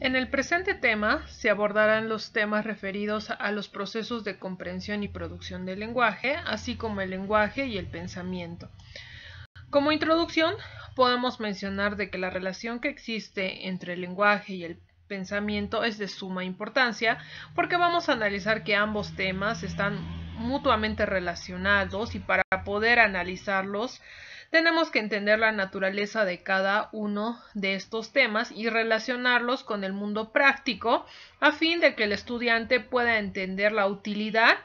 En el presente tema se abordarán los temas referidos a los procesos de comprensión y producción del lenguaje, así como el lenguaje y el pensamiento. Como introducción, podemos mencionar de que la relación que existe entre el lenguaje y el pensamiento es de suma importancia porque vamos a analizar que ambos temas están mutuamente relacionados y para poder analizarlos tenemos que entender la naturaleza de cada uno de estos temas y relacionarlos con el mundo práctico a fin de que el estudiante pueda entender la utilidad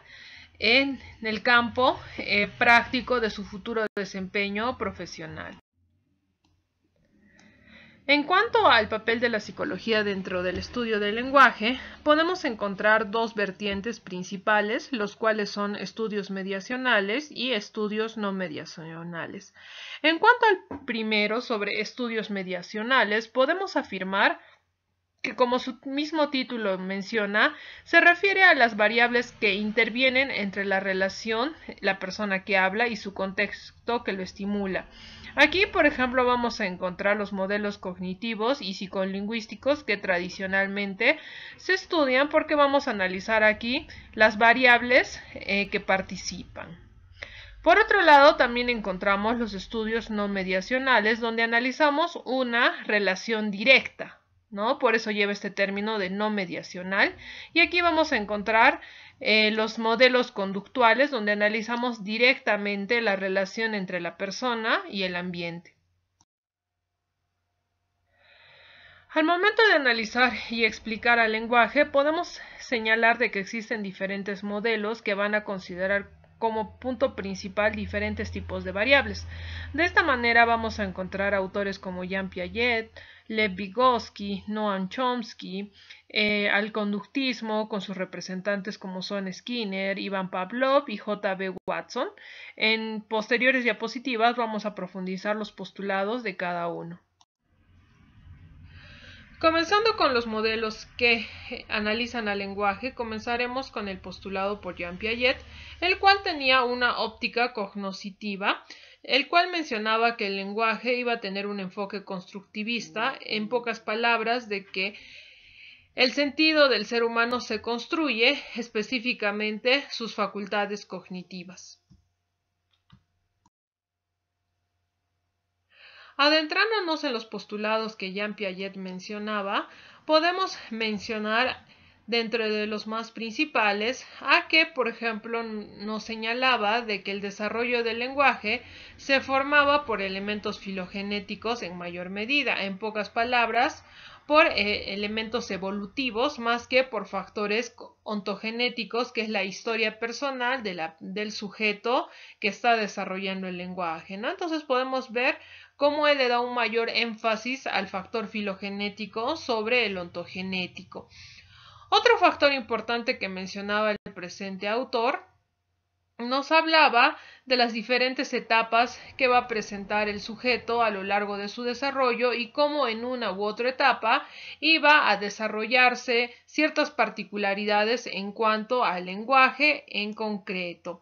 en el campo eh, práctico de su futuro desempeño profesional. En cuanto al papel de la psicología dentro del estudio del lenguaje, podemos encontrar dos vertientes principales, los cuales son estudios mediacionales y estudios no mediacionales. En cuanto al primero sobre estudios mediacionales, podemos afirmar que como su mismo título menciona, se refiere a las variables que intervienen entre la relación, la persona que habla y su contexto que lo estimula. Aquí, por ejemplo, vamos a encontrar los modelos cognitivos y psicolingüísticos que tradicionalmente se estudian porque vamos a analizar aquí las variables eh, que participan. Por otro lado, también encontramos los estudios no mediacionales donde analizamos una relación directa por eso lleva este término de no mediacional. Y aquí vamos a encontrar eh, los modelos conductuales donde analizamos directamente la relación entre la persona y el ambiente. Al momento de analizar y explicar al lenguaje, podemos señalar de que existen diferentes modelos que van a considerar como punto principal diferentes tipos de variables. De esta manera vamos a encontrar autores como Jean Piaget, Lev Vygotsky, Noam Chomsky, eh, al conductismo con sus representantes como son Skinner, Ivan Pavlov y J.B. Watson. En posteriores diapositivas vamos a profundizar los postulados de cada uno. Comenzando con los modelos que eh, analizan al lenguaje, comenzaremos con el postulado por Jean Piaget, el cual tenía una óptica cognoscitiva, el cual mencionaba que el lenguaje iba a tener un enfoque constructivista, en pocas palabras, de que el sentido del ser humano se construye específicamente sus facultades cognitivas. Adentrándonos en los postulados que Jean Piaget mencionaba, podemos mencionar dentro de los más principales, a que, por ejemplo, nos señalaba de que el desarrollo del lenguaje se formaba por elementos filogenéticos en mayor medida, en pocas palabras, por eh, elementos evolutivos más que por factores ontogenéticos, que es la historia personal del sujeto que está desarrollando el lenguaje. Entonces podemos ver cómo él le da un mayor énfasis al factor filogenético sobre el ontogenético. Otro factor importante que mencionaba el presente autor nos hablaba de las diferentes etapas que va a presentar el sujeto a lo largo de su desarrollo y cómo en una u otra etapa iba a desarrollarse ciertas particularidades en cuanto al lenguaje en concreto.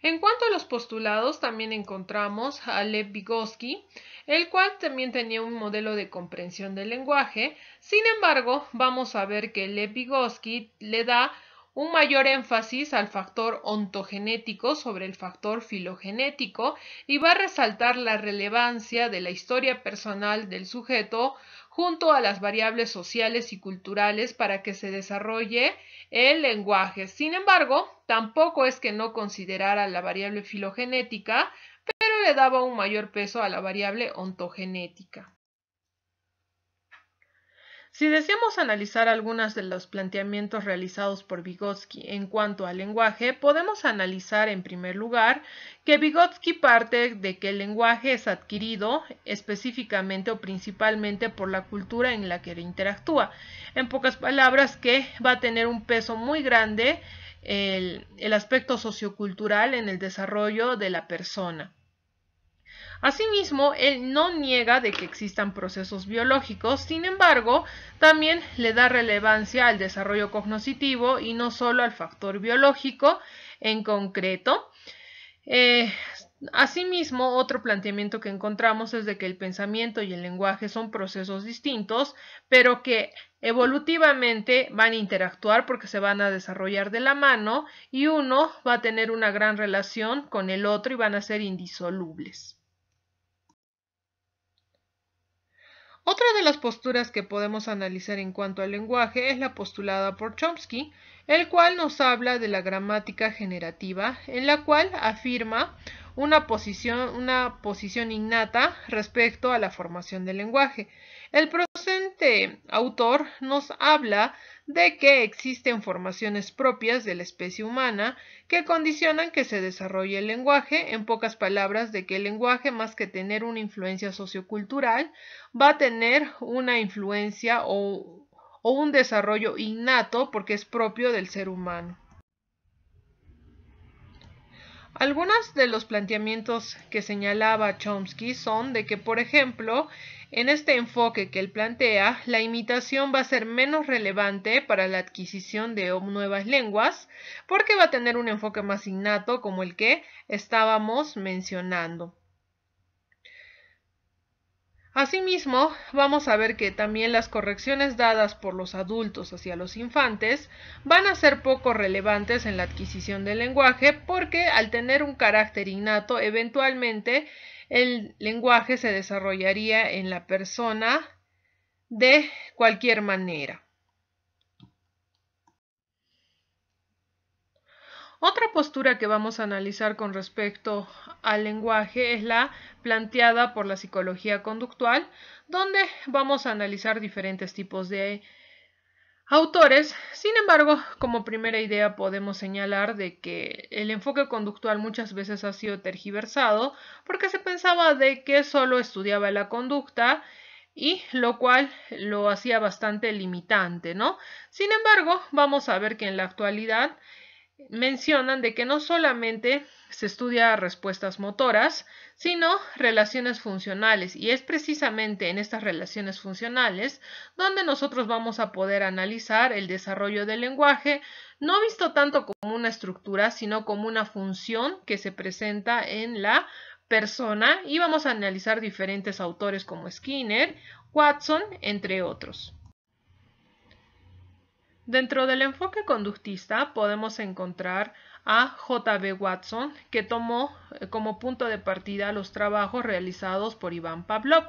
En cuanto a los postulados, también encontramos a Lev Vygotsky, el cual también tenía un modelo de comprensión del lenguaje. Sin embargo, vamos a ver que Lev Vygotsky le da un mayor énfasis al factor ontogenético sobre el factor filogenético y va a resaltar la relevancia de la historia personal del sujeto junto a las variables sociales y culturales para que se desarrolle el lenguaje. Sin embargo, tampoco es que no considerara la variable filogenética, pero le daba un mayor peso a la variable ontogenética. Si deseamos analizar algunos de los planteamientos realizados por Vygotsky en cuanto al lenguaje, podemos analizar en primer lugar que Vygotsky parte de que el lenguaje es adquirido específicamente o principalmente por la cultura en la que interactúa. En pocas palabras, que va a tener un peso muy grande el, el aspecto sociocultural en el desarrollo de la persona. Asimismo, él no niega de que existan procesos biológicos, sin embargo, también le da relevancia al desarrollo cognitivo y no solo al factor biológico en concreto. Eh, asimismo, otro planteamiento que encontramos es de que el pensamiento y el lenguaje son procesos distintos, pero que evolutivamente van a interactuar porque se van a desarrollar de la mano y uno va a tener una gran relación con el otro y van a ser indisolubles. Otra de las posturas que podemos analizar en cuanto al lenguaje es la postulada por Chomsky, el cual nos habla de la gramática generativa, en la cual afirma una posición, una posición innata respecto a la formación del lenguaje. El presente autor nos habla de que existen formaciones propias de la especie humana que condicionan que se desarrolle el lenguaje, en pocas palabras, de que el lenguaje, más que tener una influencia sociocultural, va a tener una influencia o, un desarrollo innato porque es propio del ser humano. Algunos de los planteamientos que señalaba Chomsky son de que, por ejemplo, en este enfoque que él plantea, la imitación va a ser menos relevante para la adquisición de nuevas lenguas porque va a tener un enfoque más innato como el que estábamos mencionando. Asimismo, vamos a ver que también las correcciones dadas por los adultos hacia los infantes van a ser poco relevantes en la adquisición del lenguaje porque al tener un carácter innato eventualmente el lenguaje se desarrollaría en la persona de cualquier manera. Otra postura que vamos a analizar con respecto al lenguaje es la planteada por la psicología conductual, donde vamos a analizar diferentes tipos de autores. Sin embargo, como primera idea podemos señalar de que el enfoque conductual muchas veces ha sido tergiversado porque se pensaba de que solo estudiaba la conducta y lo cual lo hacía bastante limitante, ¿no? Sin embargo, vamos a ver que en la actualidad mencionan de que no solamente se estudia respuestas motoras, sino relaciones funcionales. Y es precisamente en estas relaciones funcionales donde nosotros vamos a poder analizar el desarrollo del lenguaje, no visto tanto como una estructura, sino como una función que se presenta en la persona. Y vamos a analizar diferentes autores como Skinner, Watson, entre otros. Dentro del enfoque conductista podemos encontrar a J.B. Watson, que tomó eh, como punto de partida los trabajos realizados por Iván Pavlov.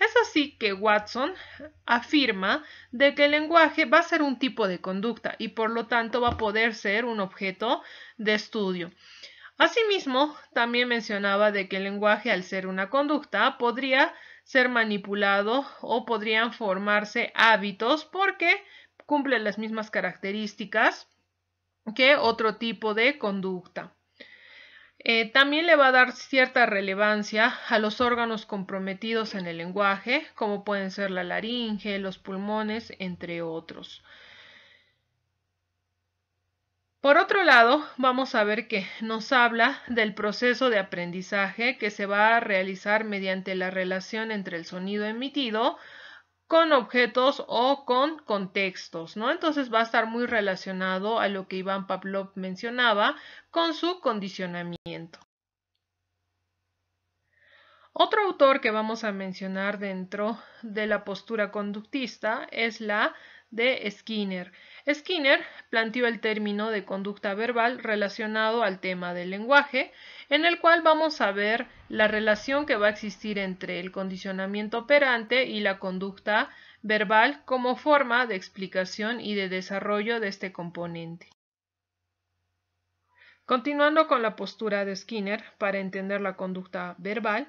Es así que Watson afirma de que el lenguaje va a ser un tipo de conducta y por lo tanto va a poder ser un objeto de estudio. Asimismo, también mencionaba de que el lenguaje al ser una conducta podría ser manipulado o podrían formarse hábitos porque cumple las mismas características que otro tipo de conducta. Eh, también le va a dar cierta relevancia a los órganos comprometidos en el lenguaje, como pueden ser la laringe, los pulmones, entre otros. Por otro lado, vamos a ver que nos habla del proceso de aprendizaje que se va a realizar mediante la relación entre el sonido emitido con objetos o con contextos, ¿no? Entonces va a estar muy relacionado a lo que Iván Pavlov mencionaba con su condicionamiento. Otro autor que vamos a mencionar dentro de la postura conductista es la de Skinner. Skinner planteó el término de conducta verbal relacionado al tema del lenguaje, en el cual vamos a ver la relación que va a existir entre el condicionamiento operante y la conducta verbal como forma de explicación y de desarrollo de este componente. Continuando con la postura de Skinner para entender la conducta verbal,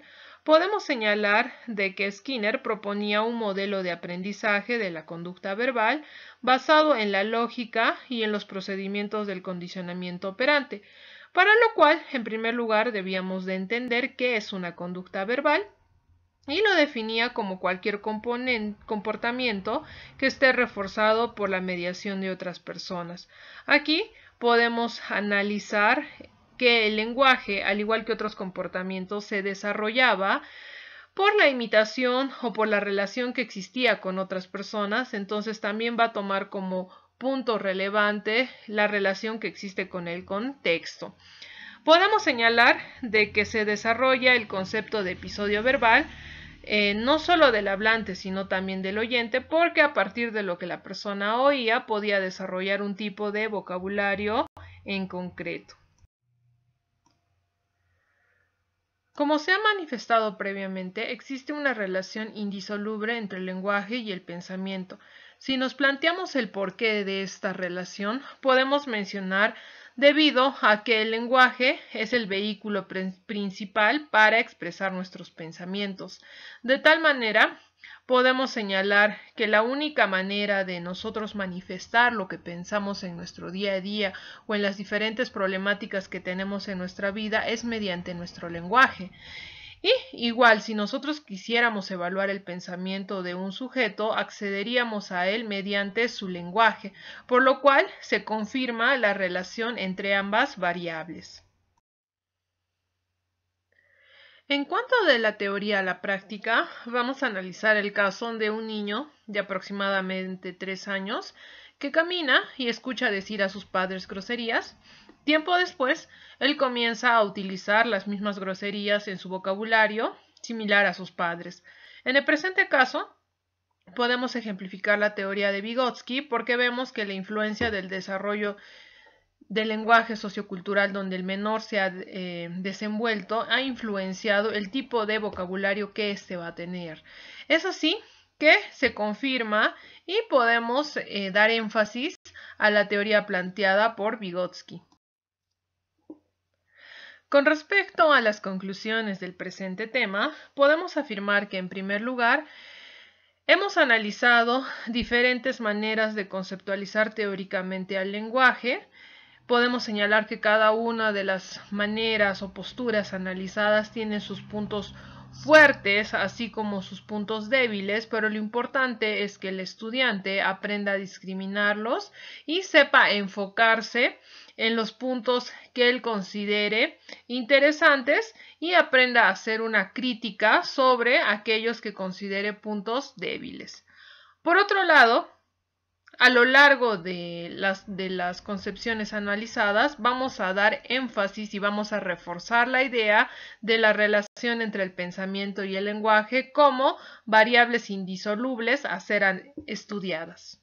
Podemos señalar de que Skinner proponía un modelo de aprendizaje de la conducta verbal basado en la lógica y en los procedimientos del condicionamiento operante, para lo cual, en primer lugar, debíamos de entender qué es una conducta verbal y lo definía como cualquier comportamiento que esté reforzado por la mediación de otras personas. Aquí podemos analizar que el lenguaje, al igual que otros comportamientos, se desarrollaba por la imitación o por la relación que existía con otras personas, entonces también va a tomar como punto relevante la relación que existe con el contexto. Podemos señalar de que se desarrolla el concepto de episodio verbal, eh, no solo del hablante, sino también del oyente, porque a partir de lo que la persona oía podía desarrollar un tipo de vocabulario en concreto. Como se ha manifestado previamente, existe una relación indisoluble entre el lenguaje y el pensamiento. Si nos planteamos el porqué de esta relación, podemos mencionar debido a que el lenguaje es el vehículo principal para expresar nuestros pensamientos, de tal manera podemos señalar que la única manera de nosotros manifestar lo que pensamos en nuestro día a día o en las diferentes problemáticas que tenemos en nuestra vida es mediante nuestro lenguaje. Y igual, si nosotros quisiéramos evaluar el pensamiento de un sujeto, accederíamos a él mediante su lenguaje, por lo cual se confirma la relación entre ambas variables. En cuanto de la teoría a la práctica, vamos a analizar el caso de un niño de aproximadamente 3 años que camina y escucha decir a sus padres groserías. Tiempo después, él comienza a utilizar las mismas groserías en su vocabulario, similar a sus padres. En el presente caso, podemos ejemplificar la teoría de Vygotsky porque vemos que la influencia del desarrollo del lenguaje sociocultural donde el menor se ha eh, desenvuelto ha influenciado el tipo de vocabulario que éste va a tener. Es así que se confirma y podemos eh, dar énfasis a la teoría planteada por Vygotsky. Con respecto a las conclusiones del presente tema, podemos afirmar que en primer lugar, hemos analizado diferentes maneras de conceptualizar teóricamente al lenguaje, podemos señalar que cada una de las maneras o posturas analizadas tiene sus puntos fuertes, así como sus puntos débiles, pero lo importante es que el estudiante aprenda a discriminarlos y sepa enfocarse en los puntos que él considere interesantes y aprenda a hacer una crítica sobre aquellos que considere puntos débiles. Por otro lado, a lo largo de las, de las concepciones analizadas vamos a dar énfasis y vamos a reforzar la idea de la relación entre el pensamiento y el lenguaje como variables indisolubles a ser estudiadas.